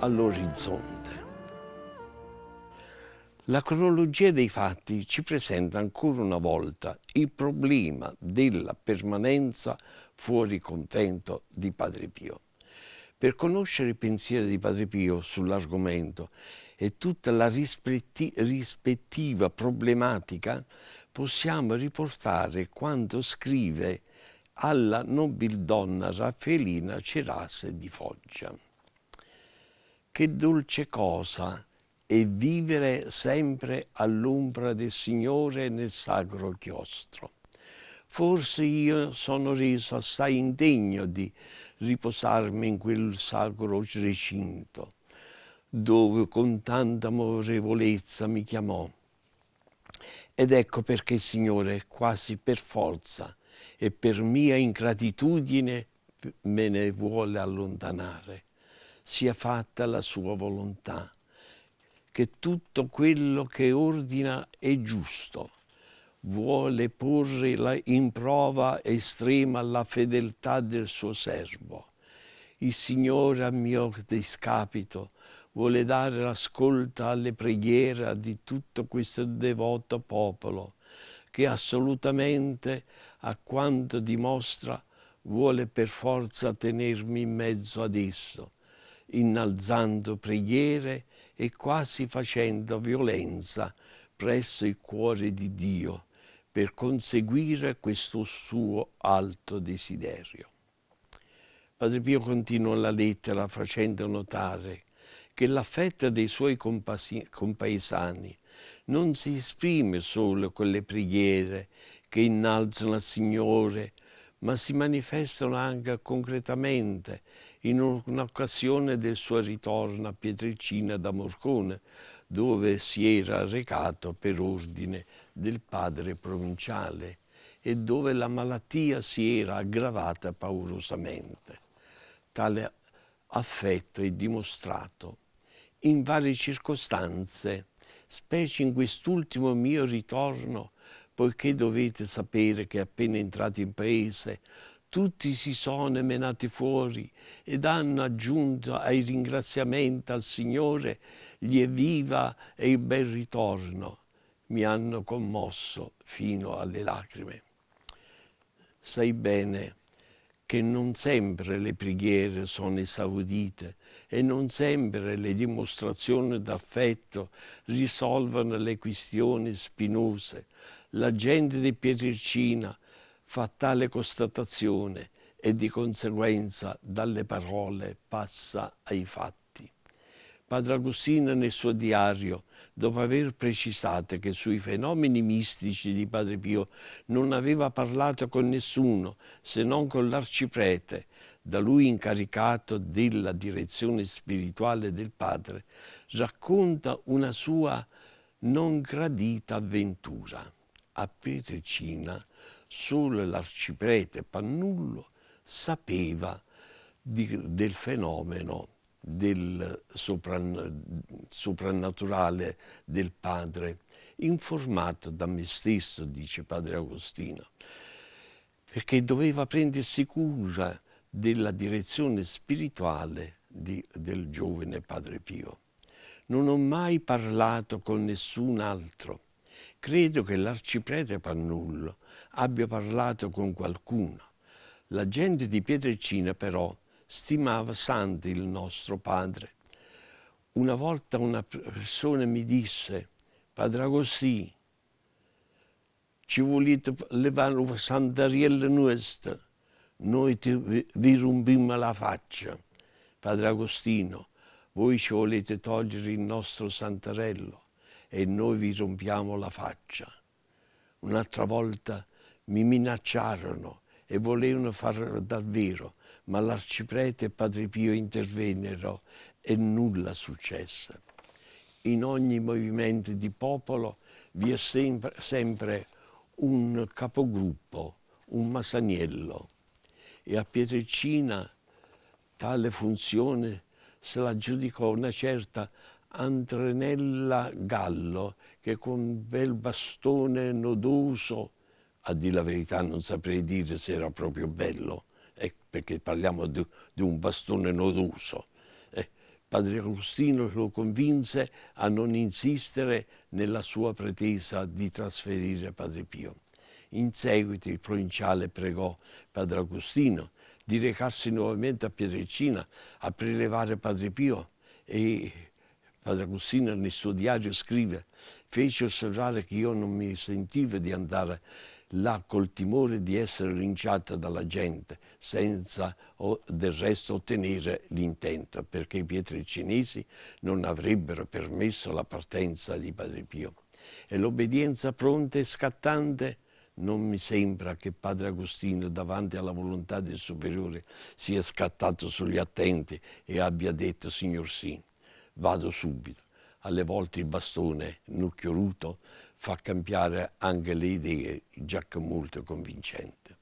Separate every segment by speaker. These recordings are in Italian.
Speaker 1: all'orizzonte. La cronologia dei fatti ci presenta ancora una volta il problema della permanenza fuori contento di Padre Pio. Per conoscere il pensiero di Padre Pio sull'argomento e tutta la rispetti rispettiva problematica, possiamo riportare quanto scrive alla nobildonna Raffaelina Cerasse di Foggia che dolce cosa è vivere sempre all'ombra del Signore nel sacro chiostro. Forse io sono reso assai indegno di riposarmi in quel sacro recinto, dove con tanta amorevolezza mi chiamò. Ed ecco perché, Signore, quasi per forza e per mia ingratitudine me ne vuole allontanare sia fatta la sua volontà, che tutto quello che ordina è giusto. Vuole porre in prova estrema la fedeltà del suo servo. Il Signore a mio discapito vuole dare ascolto alle preghiere di tutto questo devoto popolo che assolutamente a quanto dimostra vuole per forza tenermi in mezzo ad esso innalzando preghiere e quasi facendo violenza presso il cuore di Dio per conseguire questo suo alto desiderio. Padre Pio continua la lettera facendo notare che l'affetto dei suoi compaesani non si esprime solo con le preghiere che innalzano al Signore, ma si manifestano anche concretamente in un'occasione del suo ritorno a Pietricina da Morcone, dove si era recato per ordine del padre provinciale e dove la malattia si era aggravata paurosamente. Tale affetto è dimostrato in varie circostanze, specie in quest'ultimo mio ritorno, poiché dovete sapere che appena entrato in paese tutti si sono menati fuori ed hanno aggiunto ai ringraziamenti al Signore gli evviva e il bel ritorno. Mi hanno commosso fino alle lacrime. Sai bene che non sempre le preghiere sono esaudite e non sempre le dimostrazioni d'affetto risolvono le questioni spinose. La gente di Pietricina fa tale constatazione e di conseguenza dalle parole passa ai fatti. Padre Agostino nel suo diario, dopo aver precisato che sui fenomeni mistici di Padre Pio non aveva parlato con nessuno se non con l'arciprete, da lui incaricato della direzione spirituale del padre, racconta una sua non gradita avventura. A Pietricina solo l'arciprete Pannullo sapeva di, del fenomeno del soprann soprannaturale del padre, informato da me stesso, dice padre Agostino, perché doveva prendersi cura della direzione spirituale di, del giovane padre Pio. Non ho mai parlato con nessun altro. Credo che l'arciprete Pannullo abbia parlato con qualcuno. La gente di Pietrecina però stimava santo il nostro padre. Una volta una persona mi disse, padre Agostino, ci volete levare la santariella nostra, noi ti, vi rompiamo la faccia. Padre Agostino, voi ci volete togliere il nostro santarello e noi vi rompiamo la faccia. Un'altra volta mi minacciarono e volevano farlo davvero, ma l'arciprete e Padre Pio intervennero e nulla successe. In ogni movimento di popolo vi è sempre, sempre un capogruppo, un masaniello e a Pietricina tale funzione se la giudicò una certa Antrenella Gallo che con un bel bastone nodoso a dire la verità non saprei dire se era proprio bello, eh, perché parliamo di, di, un bastone nodoso. Eh, padre Agostino lo convinse a non insistere nella sua pretesa di trasferire Padre Pio. In seguito il provinciale pregò Padre Agostino di recarsi nuovamente a Pietrecina a prelevare Padre Pio e Padre Agostino nel suo diario scrive fece osservare che io non mi sentivo di andare là col timore di essere rinciata dalla gente, senza del resto ottenere l'intento, perché i pietricinesi non avrebbero permesso la partenza di Padre Pio. E l'obbedienza pronta e scattante non mi sembra che padre Agostino davanti alla volontà del superiore sia scattato sugli attenti e abbia detto signor sì, vado subito. Alle volte il bastone nucchioruto fa cambiare anche le idee, già che molto convincente.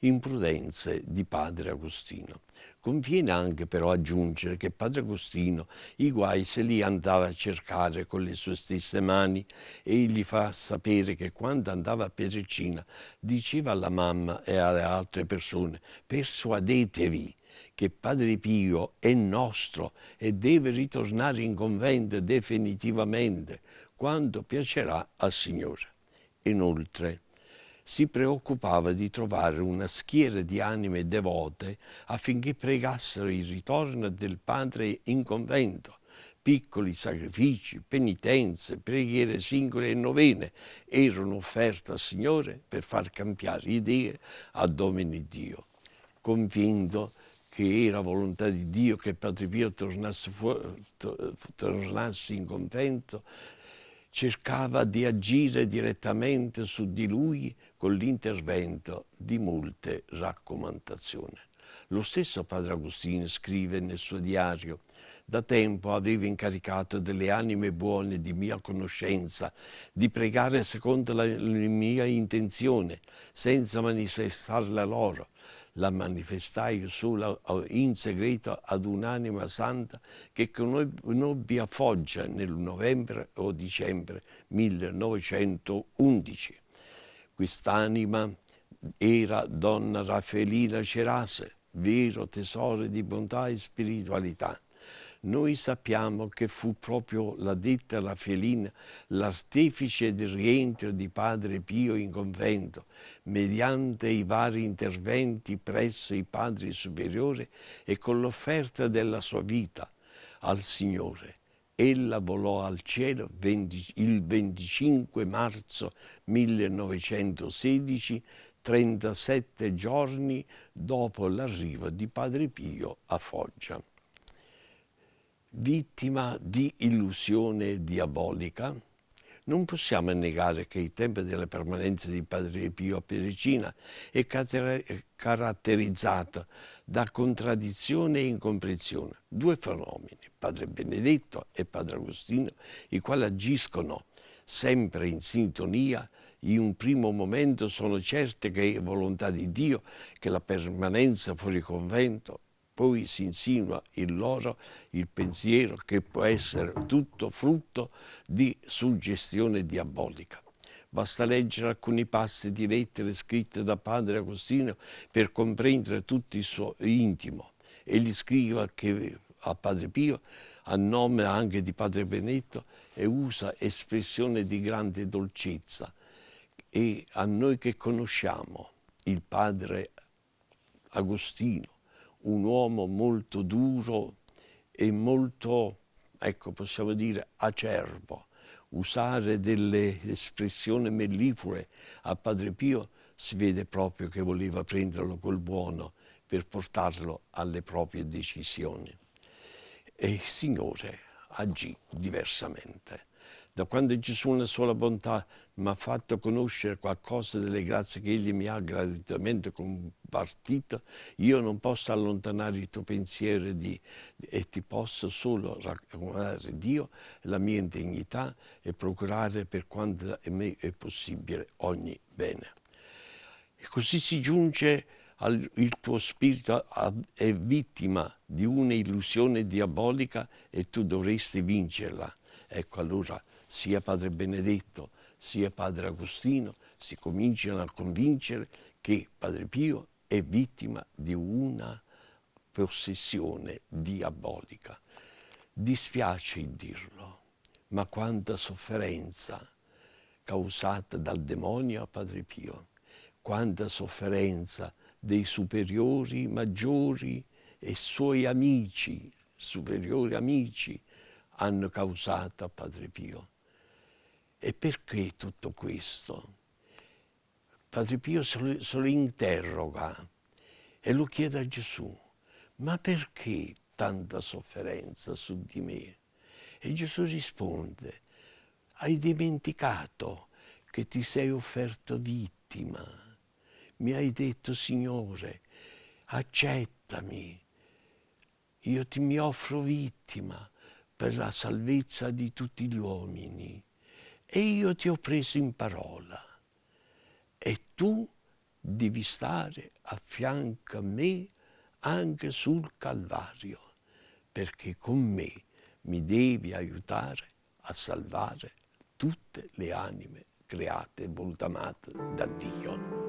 Speaker 1: Imprudenze di padre Agostino. Conviene anche però aggiungere che padre Agostino i guai se li andava a cercare con le sue stesse mani e gli fa sapere che quando andava a Pericina diceva alla mamma e alle altre persone persuadetevi che Padre Pio è nostro e deve ritornare in convento definitivamente quando piacerà al Signore. Inoltre, si preoccupava di trovare una schiera di anime devote affinché pregassero il ritorno del Padre in convento, piccoli sacrifici, penitenze, preghiere singole e novene erano offerte al Signore per far cambiare idee a domini Dio, convinto che era volontà di Dio che Padre Pio tornasse, tornasse in convento, cercava di agire direttamente su di lui con l'intervento di molte raccomandazioni. Lo stesso padre Agostino scrive nel suo diario da tempo avevo incaricato delle anime buone di mia conoscenza di pregare secondo la mia intenzione, senza manifestarla loro, la manifestai solo oh, in segreto ad un'anima santa che conobbi a Foggia nel novembre o dicembre 1911. Quest'anima era donna Raffaellina Cerase, vero tesoro di bontà e spiritualità noi sappiamo che fu proprio la detta Raffelina l'artefice del rientro di Padre Pio in convento, mediante i vari interventi presso i padri superiori e con l'offerta della sua vita al Signore. Ella volò al cielo il 25 marzo 1916 37 giorni dopo l'arrivo di Padre Pio a Foggia vittima di illusione diabolica, non possiamo negare che i tempi della permanenza di Padre Pio a Pericina è caratterizzato da contraddizione e incomprensione. Due fenomeni, Padre Benedetto e Padre Agostino, i quali agiscono sempre in sintonia in un primo momento sono certe che è volontà di Dio che la permanenza fuori convento poi si insinua in loro il pensiero che può essere tutto frutto di suggestione diabolica. Basta leggere alcuni passi di lettere scritte da padre Agostino per comprendere tutto il suo intimo. Egli scrive che a padre Pio, a nome anche di padre Benetto, e usa espressione di grande dolcezza. E a noi che conosciamo il padre Agostino, un uomo molto duro e molto, ecco, possiamo dire, acerbo. Usare delle espressioni melliflue a Padre Pio si vede proprio che voleva prenderlo col buono per portarlo alle proprie decisioni. E il Signore agì diversamente da quando Gesù una sola bontà mi ha fatto conoscere qualcosa delle grazie che Egli mi ha gratuitamente compartito, io non posso allontanare il tuo pensiero di, e ti posso solo raccomandare Dio, la mia indegnità e procurare per quanto a me è possibile ogni bene. E così si giunge al, il tuo spirito è vittima di un'illusione diabolica e tu dovresti vincerla. Ecco allora sia Padre Benedetto sia Padre Agostino si cominciano a convincere che Padre Pio è vittima di una possessione diabolica. Dispiace dirlo, ma quanta sofferenza causata dal demonio a Padre Pio, quanta sofferenza dei superiori maggiori e suoi amici, superiori amici, hanno causato a Padre Pio. E perché tutto questo? Padre Pio se lo interroga e lo chiede a Gesù, ma perché tanta sofferenza su di me? E Gesù risponde, hai dimenticato che ti sei offerto vittima. Mi hai detto, Signore, accettami, io ti mi offro vittima per la salvezza di tutti gli uomini e io ti ho preso in parola e tu devi stare a fianco a me anche sul Calvario, perché con me mi devi aiutare a salvare tutte le anime create e voltamate da Dio.